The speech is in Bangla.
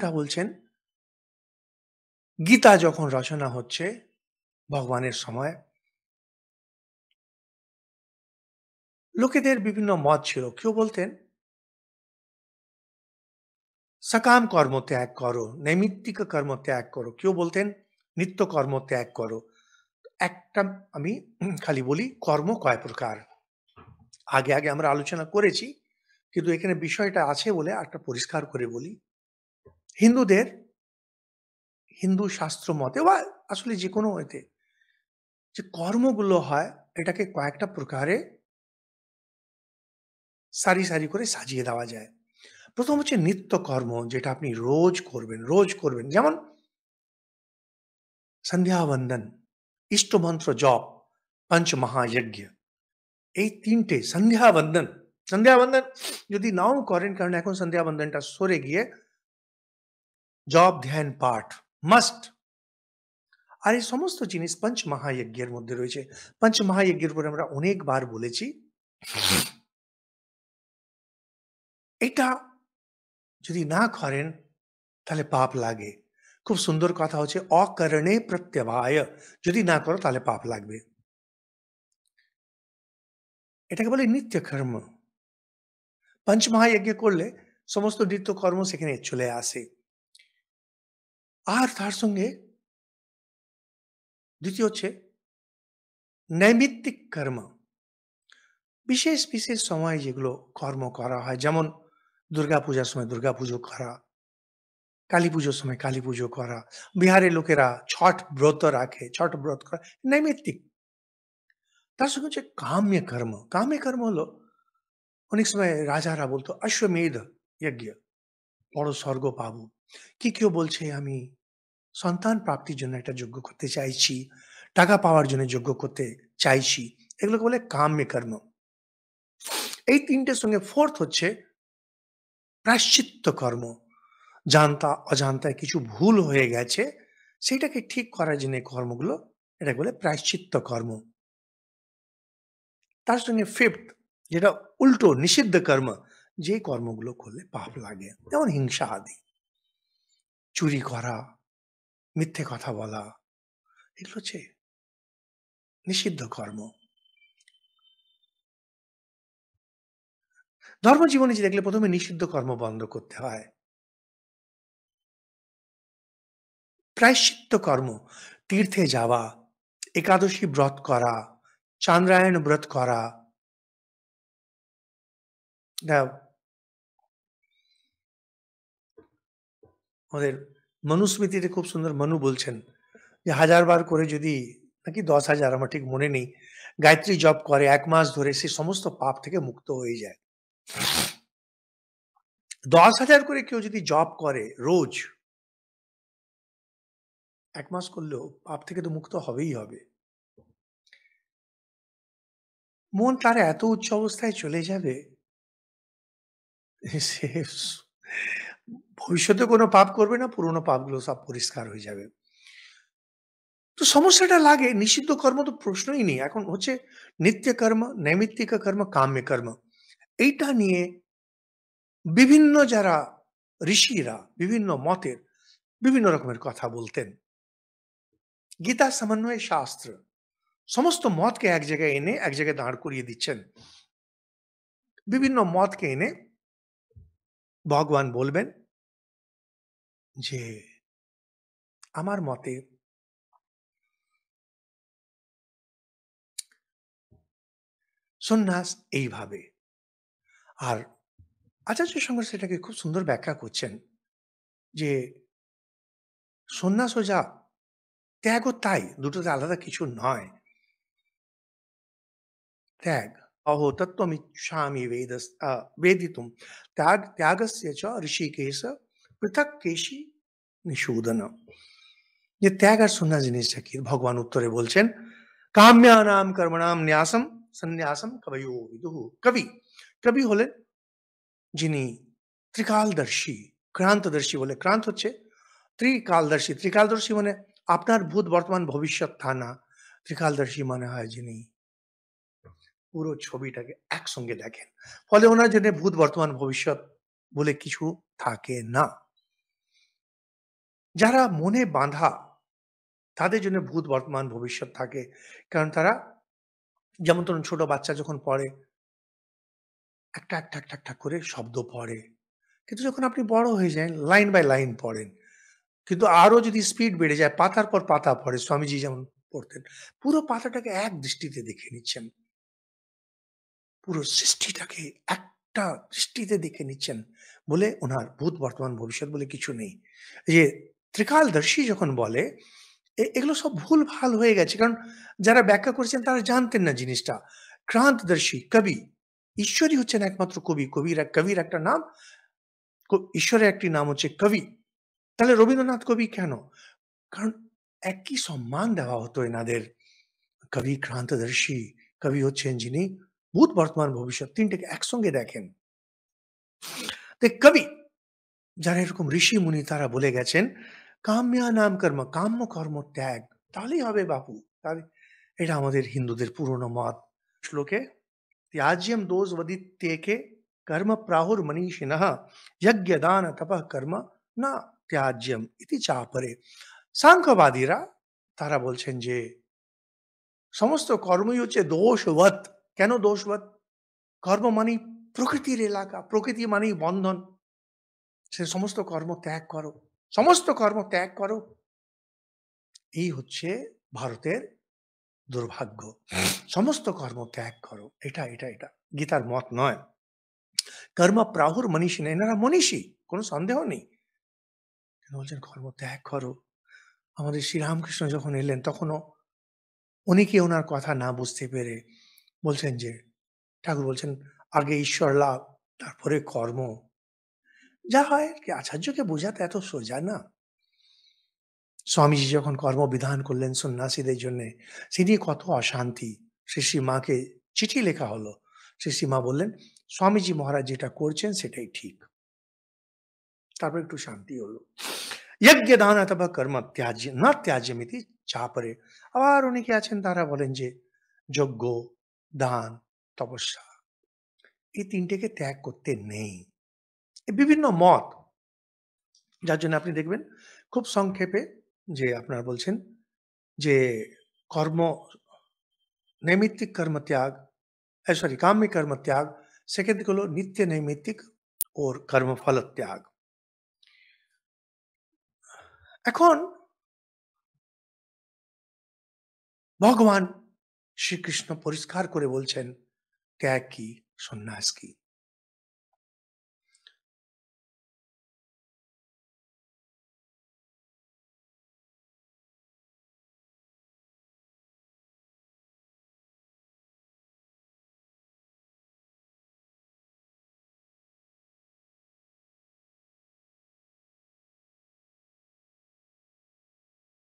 তা বলছেন গীতা যখন রচনা হচ্ছে ভগবানের সময় লোকেদের বিভিন্ন মত ছিল কেউ বলতেন সকাম কর্ম ত্যাগ করো নৈমিত্তিক কর্ম ত্যাগ করো কেউ বলতেন নিত্য কর্ম ত্যাগ করো একটা আমি খালি বলি কর্ম কয় প্রকার আগে আগে আমরা আলোচনা করেছি কিন্তু এখানে বিষয়টা আছে বলে একটা পরিষ্কার করে বলি হিন্দু দের হিন্দু শাস্ত্র মতে বা আসলে যে কোন মতে যে কর্মগুলো হয় এটাকে কয়েকটা प्रकारे সারি সারি করে সাজিয়ে দেওয়া যায় প্রথম হচ্ছে নিত্য কর্ম যেটা আপনি রোজ করবেন রোজ করবেন যেমন সন্ধ্যা বন্দন ইষ্ট মন্ত্র জপ পঞ্চ মহা यज्ञ এই তিনটে সন্ধ্যা বন্দন সন্ধ্যা বন্দন যদি নাও করেন কারণ এখন সন্ধ্যা বন্দনটা সরে গিয়ে জপ ধ্যান পাঠ মাস্ট আর এই সমস্ত জিনিস পঞ্চ মহাযজ্ঞের মধ্যে রয়েছে পঞ্চ মহাযজ্ঞের উপরে আমরা অনেকবার বলেছি এটা যদি না করেন তাহলে পাপ লাগে খুব সুন্দর কথা হচ্ছে অকরণে প্রত্যবায় যদি না করো তাহলে পাপ লাগবে এটাকে বলে নিত্যকর্ম পঞ্চমহাযজ্ঞ করলে সমস্ত নিত্যকর্ম সেখানে চলে আসে আর তার সঙ্গে দ্বিতীয় হচ্ছে নৈমিত্তিক কর্ম বিশেষ বিশেষ সময় যেগুলো কর্ম করা হয় যেমন দুর্গাপূজার সময় দুর্গাপুজো করা কালী পুজোর সময় কালী পুজো করা বিহারের লোকেরা ছট ব্রত রাখে ছট ব্রত করা নৈমিত্তিক তার সঙ্গে হচ্ছে কাম্য কর্ম কাম্য কর্ম হলো অনেক সময় রাজারা বলতো অশ্বমেধ যজ্ঞ বড় স্বর্গ পাবো কি কেউ বলছে আমি সন্তান প্রাপ্তির জন্য একটা যোগ্য করতে চাইছি টাকা পাওয়ার জন্য যোগ্য করতে চাইছি এগুলোকে বলে কাম্য কর্ম এই তিনটের সঙ্গে ফোর্থ হচ্ছে প্রাশ্চিত্য কর্ম জানতা অজান্তায় কিছু ভুল হয়ে গেছে সেটাকে ঠিক করার জন্য কর্মগুলো এটা বলে প্রায়শ্চিত্ত কর্ম তার সঙ্গে ফিফথ যেটা উল্টো নিষিদ্ধ কর্ম যে কর্মগুলো করলে পাপ লাগে যেমন হিংসা আদি চুরি করা মিথ্যে কথা বলা এগুলো হচ্ছে নিষিদ্ধ কর্ম ধর্ম জীবনে যে দেখলে প্রথমে নিষিদ্ধ কর্ম বন্ধ করতে হয় প্রায়শ্চিত্ত কর্ম তীর্থে যাওয়া একাদশী ব্রত করা চান্দ্রায়ণ ব্রত করা আমাদের মনুস্মৃতিতে খুব সুন্দর মনু বলছেন যে হাজার বার করে যদি নাকি দশ হাজার আমার ঠিক মনে নেই গায়ত্রী জপ করে এক মাস ধরে সে সমস্ত পাপ থেকে মুক্ত হয়ে যায় দশ হাজার করে কেউ যদি জপ করে রোজ এক মাস করলেও পাপ থেকে তো মুক্ত হবেই হবে মন তার এত উচ্চ অবস্থায় চলে যাবে ভবিষ্যতে কোনো পাপ করবে না পুরনো পাপগুলো সব পরিষ্কার হয়ে যাবে তো সমস্যাটা লাগে নিষিদ্ধ কর্ম তো প্রশ্নই নেই এখন হচ্ছে নিত্য কর্ম নৈমিত্তিক কর্ম কাম্য কর্ম এইটা নিয়ে বিভিন্ন যারা ঋষিরা বিভিন্ন মতের বিভিন্ন রকমের কথা বলতেন গীতা সমন্বয় শাস্ত্র সমস্ত মতকে এক জায়গায় এনে এক জায়গায় দাঁড় করিয়ে দিচ্ছেন বিভিন্ন মতকে এনে ভগবান বলবেন যে আমার মতে সন্ন্যাস এইভাবে আর আচার্য শঙ্কর সেটাকে খুব সুন্দর ব্যাখ্যা করছেন যে সন্ন্যাস ও যা ত্যাগ ও তাই দুটোতে আলাদা কিছু নয় ত্যাগ অহো তত্ত্বমিচ্ছামি বেদস বেদিতুম ত্যাগ ত্যাগস্য চ ঋষিকেশ পৃথক কেশী নিশুদন যে ত্যাগ আর সন্ন্যাস জিনিসটা কি ভগবান উত্তরে বলছেন কাম্যা নাম ন্যাসম সন্ন্যাসম কবয়ু কবি কবি হলে যিনি ত্রিকালদর্শী ক্রান্তদর্শী বলে ক্রান্ত হচ্ছে ত্রিকালদর্শী ত্রিকালদর্শী মানে আপনার ভূত বর্তমান ভবিষ্যৎ থানা ত্রিকালদর্শী মানে হয় যিনি পুরো ছবিটাকে একসঙ্গে দেখেন ফলে ওনার জন্য ভূত বর্তমান ভবিষ্যৎ বলে কিছু থাকে না যারা মনে বাঁধা তাদের জন্য ভূত বর্তমান ভবিষ্যৎ থাকে কারণ তারা যেমন ধরুন ছোট বাচ্চা যখন পড়ে একটা একটা একটা একটা করে শব্দ পড়ে কিন্তু যখন আপনি বড় হয়ে যান লাইন বাই লাইন পড়েন কিন্তু আরও যদি স্পিড বেড়ে যায় পাতার পর পাতা পড়ে স্বামীজি যেমন পড়তেন পুরো পাতাটাকে এক দৃষ্টিতে দেখে নিচ্ছেন পুরো সৃষ্টিটাকে একটা দৃষ্টিতে দেখে নিচ্ছেন বলে ওনার ভূত বর্তমান ভবিষ্যৎ বলে কিছু নেই যে ত্রিকালদর্শী যখন বলে এগুলো সব ভুল ভাল হয়ে গেছে কারণ যারা ব্যাখ্যা করেছেন তারা জানতেন না জিনিসটা ক্রান্তদর্শী কবি ঈশ্বরই হচ্ছেন একমাত্র কবি কবির কবির একটা নাম ঈশ্বরের একটি নাম হচ্ছে কবি তাহলে রবীন্দ্রনাথ কবি কেন কারণ একই সম্মান দেওয়া হতো এনাদের কবি ক্রান্তদর্শী কবি হচ্ছেন যিনি ভূত বর্তমান ভবিষ্যৎ তিনটাকে একসঙ্গে দেখেন কবি যারেকম ঋষি মুনি তারা বলে গেছেন কাম্য নাম কর্ম কাম্ম কর্ম ত্যাগ তাইই হবে বাবু তাই এটা আমাদের হিন্দুদের পূর্ণমত শ্লোকে ত্যাজ্যম দোসவதி তেকে কর্মПраহুর মনিশিনহ यज्ञ দান তপঃ কর্ম না ত্যাজ্যম इति चापरे সাংখবাদীরা তারা বলেন যে সমস্ত কর্মই হচ্ছে দোষবৎ কেন দোষবৎ কর্ম মানে প্রকৃতির এলাকা প্রকৃতি মানে বন্ধন সে সমস্ত কর্ম ত্যাগ করো সমস্ত কর্ম ত্যাগ করো এই হচ্ছে ভারতের দুর্ভাগ্য সমস্ত কর্ম ত্যাগ করো এটা এটা এটা গীতার মত নয় কর্ম প্রাহুর মনীষী না এনারা মনীষী কোনো সন্দেহ নেই বলছেন কর্ম ত্যাগ করো আমাদের শ্রীরামকৃষ্ণ যখন এলেন তখনও উনিকে ওনার কথা না বুঝতে পেরে বলছেন যে ঠাকুর বলছেন আগে ঈশ্বর লাভ তারপরে কর্ম যা হয় কি আচার্যকে বোঝাতে এত সোজা না স্বামীজি যখন কর্মবিধান করলেন সন্ন্যাসীদের জন্যে সেটি কত অশান্তি শ্রী সীমাকে চিঠি লেখা হলো শ্রী সীমা বললেন স্বামীজি মহারাজ যেটা করছেন সেটাই ঠিক তারপর একটু শান্তি হলো যজ্ঞ দান অথবা কর্ম ত্যাজ্য না ত্যাজ্যমিতি চাপরে আবার অনেকে আছেন তারা বলেন যে যজ্ঞ দান তপস্যা এই তিনটেকে ত্যাগ করতে নেই বিভিন্ন মত যার জন্য আপনি দেখবেন খুব সংক্ষেপে যে আপনার বলছেন যে কর্ম নৈমিত্তিক কর্মত্যাগ সরি কাম্য কর্মত্যাগ সেক্ষেত্রে হলো নিত্য নৈমিত্তিক ওর কর্মফল ত্যাগ এখন ভগবান শ্রীকৃষ্ণ পরিষ্কার করে বলছেন ত্যাগ কি সন্ন্যাস কি